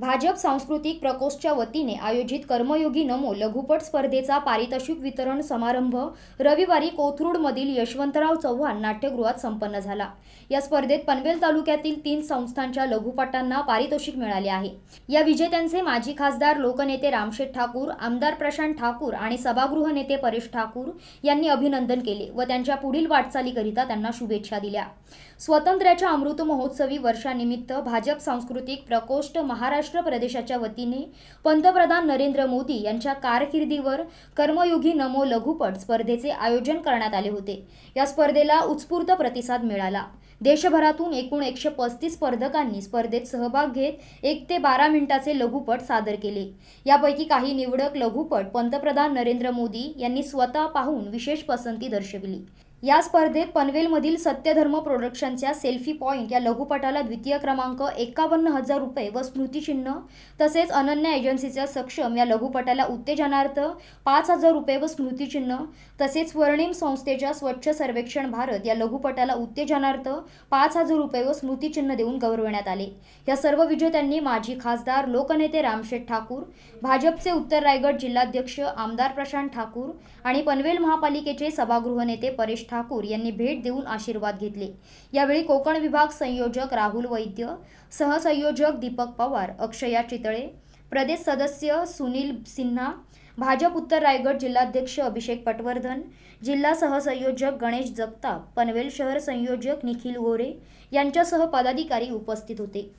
भाजप सांस्कृतिक प्रकोष्ठच्या वतीने आयोजित कर्मयोगी नमो लघुपट स्पर्धेचा पारितोषिक वितरण समारंभ रविवारी कोथरूडमधील यशवंतराव चव्हाण नाट्यगृहात संपन्न झाला या स्पर्धेत पनवेल तालुक्यातील तीन संस्थांच्या लघुपटांना पारितोषिक मिळाले आहे या विजेत्यांचे माजी खासदार लोकनेते रामशेठ ठाकूर आमदार प्रशांत ठाकूर आणि सभागृह नेते परेश ठाकूर यांनी अभिनंदन केले व त्यांच्या पुढील वाटचालीकरिता त्यांना शुभेच्छा दिल्या स्वातंत्र्याच्या अमृत महोत्सवी वर्षानिमित्त भाजप सांस्कृतिक प्रकोष्ठ महाराष्ट्र महाराष्ट्र प्रदेशाच्या वतीने पंतप्रधान नरेंद्र मोदी यांच्या कारकिर्दीवर कर्मयोगी नमो लघुपट स्पर्धेचे आयोजन करण्यात आले होते या स्पर्धेला उत्स्फूर्त प्रतिसाद मिळाला देशभरातून एकूण एकशे पस्तीस स्पर्धकांनी स्पर्धेत सहभाग घेत एक ते बारा मिनिटाचे लघुपट सादर केले यापैकी काही निवडक लघुपट पंतप्रधान नरेंद्र मोदी यांनी स्वतः पाहून विशेष पसंती दर्शविली या स्पर्धेत पनवेलमधील सत्यधर्म प्रोडक्शनच्या सेल्फी पॉईंट या लघुपटाला द्वितीय क्रमांक एकावन्न हजार रुपये व स्मृतिचिन्ह तसेच अनन्या एजन्सीच्या सक्षम या लघुपटाला उत्तेजनार्थ पाच हजार रुपये व स्मृतिचिन्ह तसेच स्वर्णिम संस्थेच्या स्वच्छ सर्वेक्षण भारत या लघुपटाला उत्तेजनार्थ पाच हजार रुपये व स्मृतिचिन्ह देऊन गौरवण्यात आले या सर्व विजेत्यांनी माजी खासदार लोकनेते रामशेठ ठाकूर भाजपचे उत्तर रायगड जिल्हाध्यक्ष आमदार प्रशांत ठाकूर आणि पनवेल महापालिकेचे सभागृह नेते परेश ठाकूर यांनी भेट देऊन आशीर्वाद घेतले यावेळी कोकण विभाग संयोजक राहुल वैद्य सहसंयोजक दीपक पवार अक्षया चितळे प्रदेश सदस्य सुनील सिन्हा भाजप उत्तर रायगड जिल्हाध्यक्ष अभिषेक पटवर्धन जिल्हा सहसंयोजक गणेश जगताप पनवेल शहर संयोजक निखिल गोरे यांच्यासह पदाधिकारी उपस्थित होते